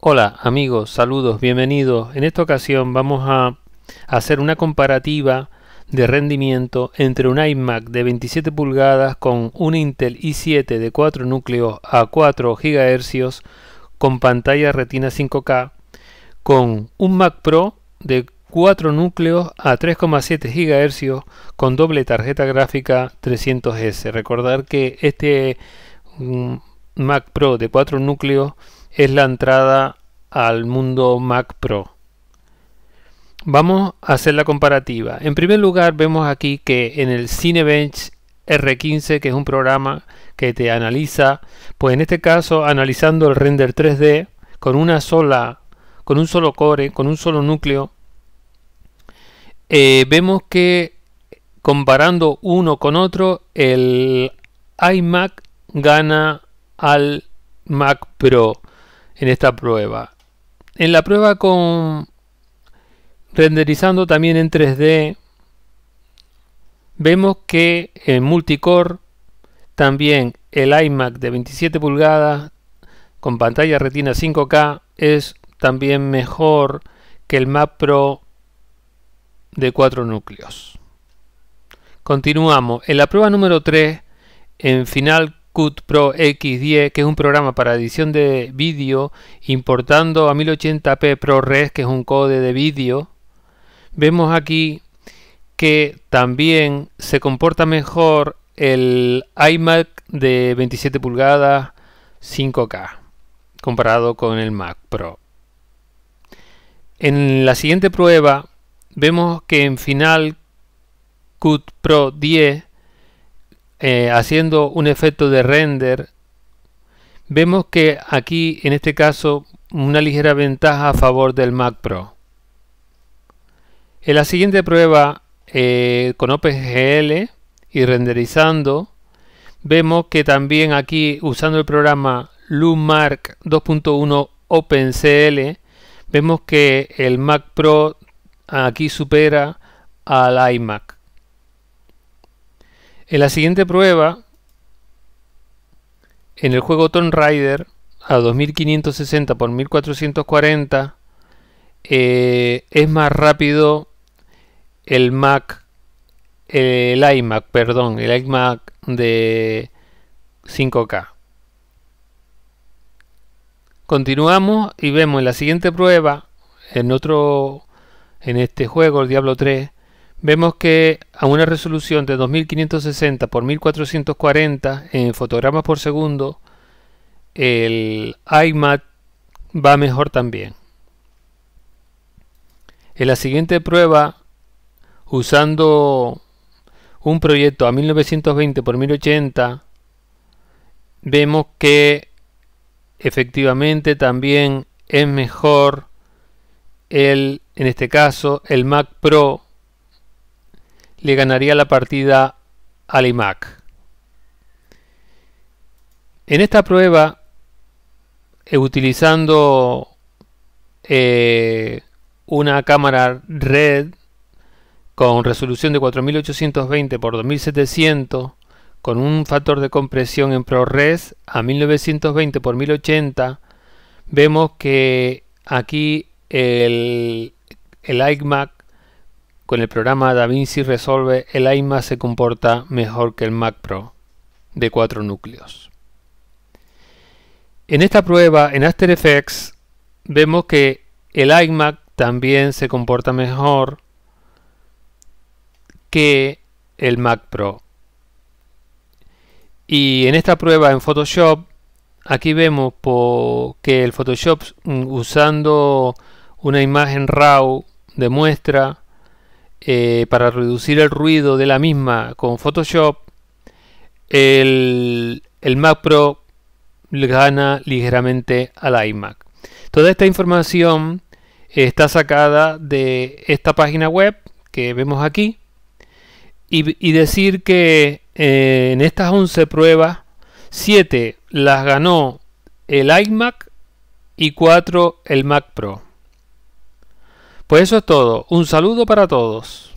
Hola amigos, saludos, bienvenidos. En esta ocasión vamos a hacer una comparativa de rendimiento entre un iMac de 27 pulgadas con un Intel i7 de 4 núcleos a 4 GHz con pantalla Retina 5K con un Mac Pro de 4 núcleos a 3,7 GHz con doble tarjeta gráfica 300S. Recordar que este mm, Mac Pro de 4 núcleos es la entrada al mundo Mac Pro. Vamos a hacer la comparativa. En primer lugar, vemos aquí que en el Cinebench R15, que es un programa que te analiza, pues en este caso analizando el render 3D con una sola con un solo core, con un solo núcleo, eh, vemos que comparando uno con otro, el iMac gana al Mac Pro en esta prueba. En la prueba con renderizando también en 3D, vemos que en multicore también el iMac de 27 pulgadas con pantalla retina 5K es también mejor que el Mac Pro de cuatro núcleos. Continuamos. En la prueba número 3, en Final Cut Pro X10, que es un programa para edición de vídeo, importando a 1080p ProRes, que es un code de vídeo, vemos aquí que también se comporta mejor el iMac de 27 pulgadas 5K comparado con el Mac Pro. En la siguiente prueba vemos que en final Cut Pro 10 eh, haciendo un efecto de render vemos que aquí en este caso una ligera ventaja a favor del Mac Pro en la siguiente prueba eh, con OpenGL y renderizando vemos que también aquí usando el programa Lumark 2.1 OpenCL vemos que el Mac Pro aquí supera al iMac. En la siguiente prueba, en el juego Tomb Raider a 2560 por 1440, eh, es más rápido el Mac, el iMac, perdón, el iMac de 5K. Continuamos y vemos en la siguiente prueba, en otro en este juego, el Diablo 3, vemos que a una resolución de 2560 x 1440 en fotogramas por segundo, el iMac va mejor también. En la siguiente prueba, usando un proyecto a 1920 x 1080, vemos que efectivamente también es mejor el en este caso, el Mac Pro le ganaría la partida al iMac. En esta prueba, eh, utilizando eh, una cámara red con resolución de 4820 x 2700 con un factor de compresión en ProRes a 1920 x 1080 vemos que aquí el el iMac con el programa DaVinci Resolve, el iMac se comporta mejor que el Mac Pro de cuatro núcleos. En esta prueba en After Effects vemos que el iMac también se comporta mejor que el Mac Pro. Y en esta prueba en Photoshop, aquí vemos que el Photoshop mm, usando una imagen RAW de muestra eh, para reducir el ruido de la misma con Photoshop, el, Mac Pro gana ligeramente al iMac. Toda esta información está sacada de esta página web que vemos aquí y, decir que eh, en estas 11 pruebas 7 las ganó el iMac y 4 el Mac Pro. Pues eso es todo. Un saludo para todos.